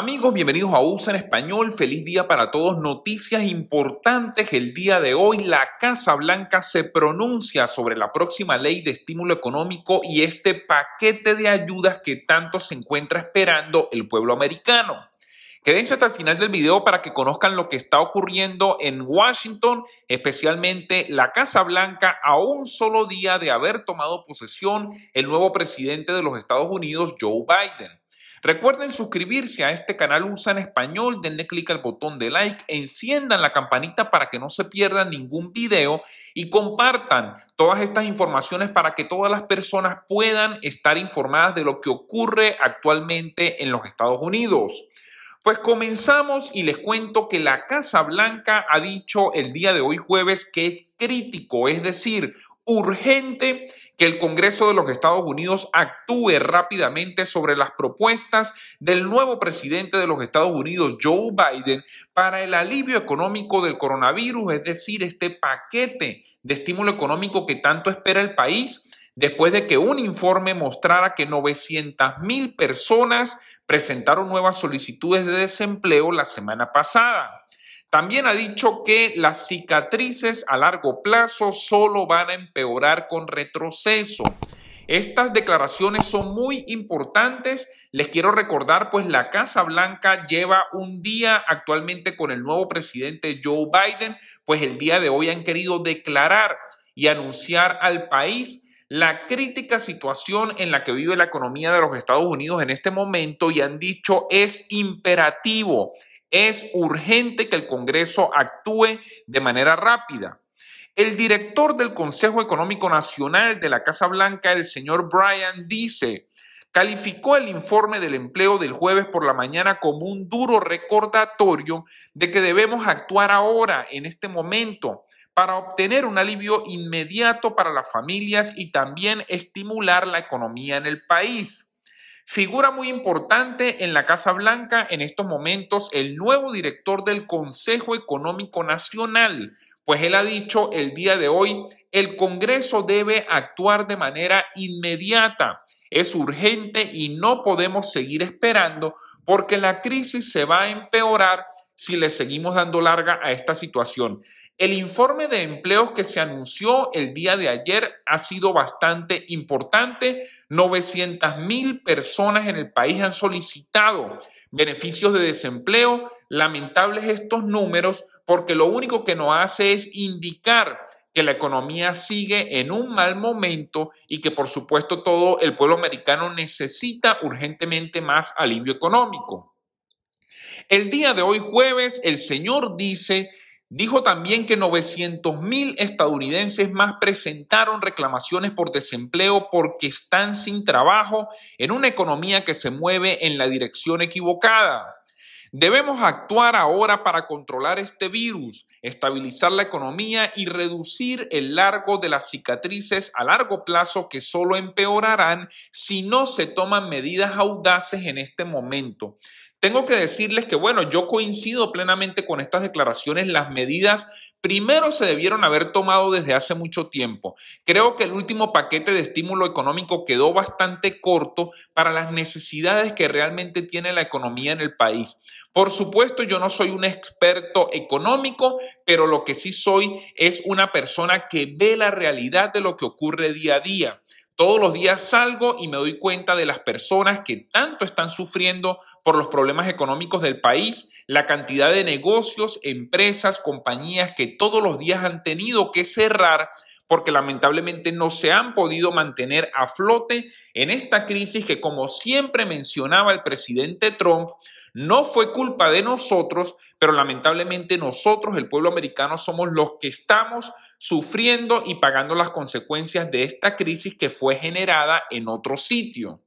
Amigos, bienvenidos a USA en Español. Feliz día para todos. Noticias importantes el día de hoy. La Casa Blanca se pronuncia sobre la próxima ley de estímulo económico y este paquete de ayudas que tanto se encuentra esperando el pueblo americano. Quédense hasta el final del video para que conozcan lo que está ocurriendo en Washington, especialmente la Casa Blanca, a un solo día de haber tomado posesión el nuevo presidente de los Estados Unidos, Joe Biden. Recuerden suscribirse a este canal USA en español, denle clic al botón de like, enciendan la campanita para que no se pierdan ningún video y compartan todas estas informaciones para que todas las personas puedan estar informadas de lo que ocurre actualmente en los Estados Unidos. Pues comenzamos y les cuento que la Casa Blanca ha dicho el día de hoy jueves que es crítico, es decir, urgente que el Congreso de los Estados Unidos actúe rápidamente sobre las propuestas del nuevo presidente de los Estados Unidos, Joe Biden, para el alivio económico del coronavirus, es decir, este paquete de estímulo económico que tanto espera el país después de que un informe mostrara que 900 mil personas presentaron nuevas solicitudes de desempleo la semana pasada. También ha dicho que las cicatrices a largo plazo solo van a empeorar con retroceso. Estas declaraciones son muy importantes. Les quiero recordar, pues la Casa Blanca lleva un día actualmente con el nuevo presidente Joe Biden, pues el día de hoy han querido declarar y anunciar al país la crítica situación en la que vive la economía de los Estados Unidos en este momento y han dicho es imperativo es urgente que el Congreso actúe de manera rápida. El director del Consejo Económico Nacional de la Casa Blanca, el señor Brian, dice, calificó el informe del empleo del jueves por la mañana como un duro recordatorio de que debemos actuar ahora, en este momento, para obtener un alivio inmediato para las familias y también estimular la economía en el país. Figura muy importante en la Casa Blanca en estos momentos el nuevo director del Consejo Económico Nacional, pues él ha dicho el día de hoy, el Congreso debe actuar de manera inmediata. Es urgente y no podemos seguir esperando porque la crisis se va a empeorar si le seguimos dando larga a esta situación. El informe de empleos que se anunció el día de ayer ha sido bastante importante. 900 mil personas en el país han solicitado beneficios de desempleo. Lamentables estos números porque lo único que nos hace es indicar que la economía sigue en un mal momento y que por supuesto todo el pueblo americano necesita urgentemente más alivio económico. El día de hoy jueves, el Señor dice Dijo también que 900.000 mil estadounidenses más presentaron reclamaciones por desempleo porque están sin trabajo en una economía que se mueve en la dirección equivocada. Debemos actuar ahora para controlar este virus, estabilizar la economía y reducir el largo de las cicatrices a largo plazo que solo empeorarán si no se toman medidas audaces en este momento. Tengo que decirles que, bueno, yo coincido plenamente con estas declaraciones. Las medidas primero se debieron haber tomado desde hace mucho tiempo. Creo que el último paquete de estímulo económico quedó bastante corto para las necesidades que realmente tiene la economía en el país. Por supuesto, yo no soy un experto económico, pero lo que sí soy es una persona que ve la realidad de lo que ocurre día a día. Todos los días salgo y me doy cuenta de las personas que tanto están sufriendo por los problemas económicos del país, la cantidad de negocios, empresas, compañías que todos los días han tenido que cerrar porque lamentablemente no se han podido mantener a flote en esta crisis que, como siempre mencionaba el presidente Trump, no fue culpa de nosotros, pero lamentablemente nosotros, el pueblo americano, somos los que estamos sufriendo y pagando las consecuencias de esta crisis que fue generada en otro sitio.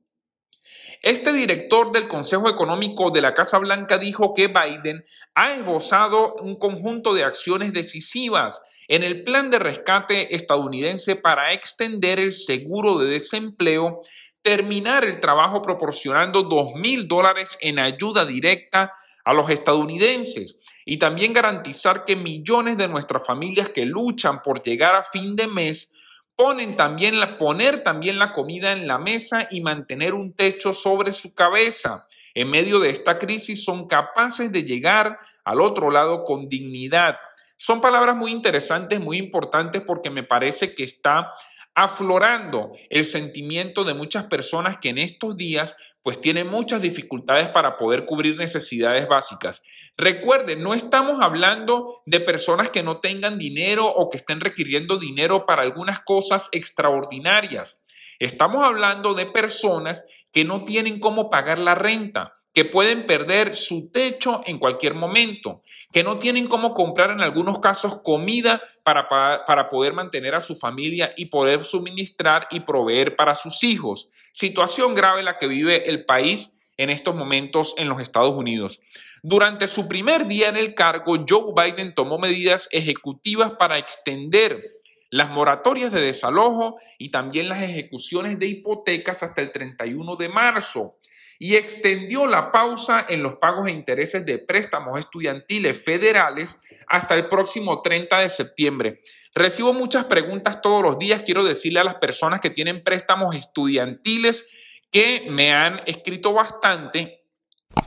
Este director del Consejo Económico de la Casa Blanca dijo que Biden ha esbozado un conjunto de acciones decisivas en el plan de rescate estadounidense para extender el seguro de desempleo, terminar el trabajo proporcionando 2 mil dólares en ayuda directa a los estadounidenses y también garantizar que millones de nuestras familias que luchan por llegar a fin de mes ponen también la, poner también la comida en la mesa y mantener un techo sobre su cabeza. En medio de esta crisis son capaces de llegar al otro lado con dignidad. Son palabras muy interesantes, muy importantes, porque me parece que está aflorando el sentimiento de muchas personas que en estos días pues tienen muchas dificultades para poder cubrir necesidades básicas. Recuerden, no estamos hablando de personas que no tengan dinero o que estén requiriendo dinero para algunas cosas extraordinarias. Estamos hablando de personas que no tienen cómo pagar la renta, que pueden perder su techo en cualquier momento, que no tienen cómo comprar en algunos casos comida para, para, poder mantener a su familia y poder suministrar y proveer para sus hijos. Situación grave la que vive el país en estos momentos en los Estados Unidos. Durante su primer día en el cargo, Joe Biden tomó medidas ejecutivas para extender las moratorias de desalojo y también las ejecuciones de hipotecas hasta el 31 de marzo y extendió la pausa en los pagos e intereses de préstamos estudiantiles federales hasta el próximo 30 de septiembre. Recibo muchas preguntas todos los días. Quiero decirle a las personas que tienen préstamos estudiantiles que me han escrito bastante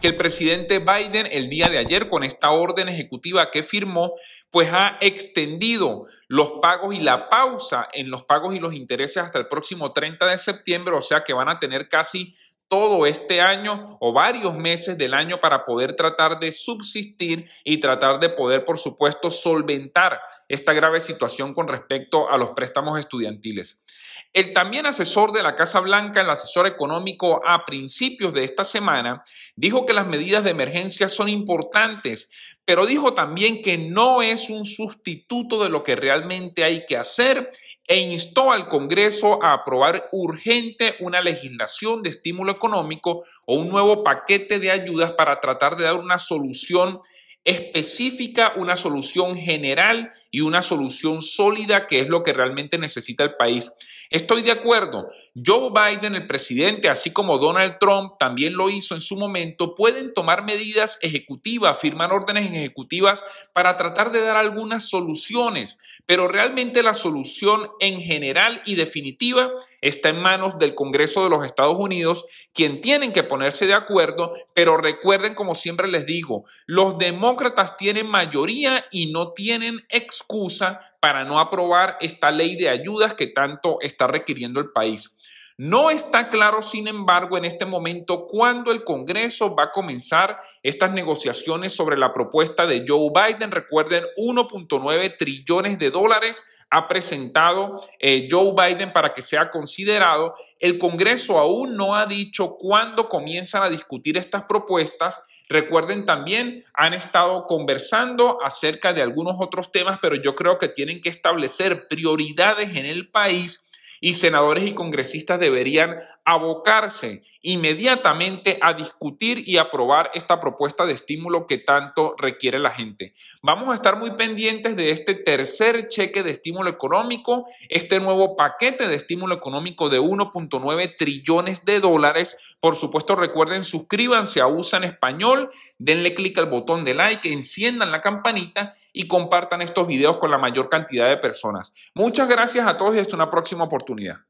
que el presidente Biden el día de ayer con esta orden ejecutiva que firmó, pues ha extendido los pagos y la pausa en los pagos y los intereses hasta el próximo 30 de septiembre, o sea que van a tener casi todo este año o varios meses del año para poder tratar de subsistir y tratar de poder, por supuesto, solventar esta grave situación con respecto a los préstamos estudiantiles. El también asesor de la Casa Blanca, el asesor económico, a principios de esta semana, dijo que las medidas de emergencia son importantes, pero dijo también que no es un sustituto de lo que realmente hay que hacer e instó al Congreso a aprobar urgente una legislación de estímulo económico o un nuevo paquete de ayudas para tratar de dar una solución específica, una solución general y una solución sólida, que es lo que realmente necesita el país. Estoy de acuerdo. Joe Biden, el presidente, así como Donald Trump también lo hizo en su momento, pueden tomar medidas ejecutivas, firmar órdenes ejecutivas para tratar de dar algunas soluciones, pero realmente la solución en general y definitiva está en manos del Congreso de los Estados Unidos, quien tienen que ponerse de acuerdo, pero recuerden, como siempre les digo, los demócratas demócratas tienen mayoría y no tienen excusa para no aprobar esta ley de ayudas que tanto está requiriendo el país. No está claro, sin embargo, en este momento cuándo el Congreso va a comenzar estas negociaciones sobre la propuesta de Joe Biden. Recuerden, 1.9 trillones de dólares ha presentado eh, Joe Biden para que sea considerado. El Congreso aún no ha dicho cuándo comienzan a discutir estas propuestas Recuerden también, han estado conversando acerca de algunos otros temas, pero yo creo que tienen que establecer prioridades en el país y senadores y congresistas deberían abocarse inmediatamente a discutir y aprobar esta propuesta de estímulo que tanto requiere la gente. Vamos a estar muy pendientes de este tercer cheque de estímulo económico, este nuevo paquete de estímulo económico de 1.9 trillones de dólares. Por supuesto, recuerden, suscríbanse a USA en español, denle clic al botón de like, enciendan la campanita y compartan estos videos con la mayor cantidad de personas. Muchas gracias a todos y hasta una próxima oportunidad. California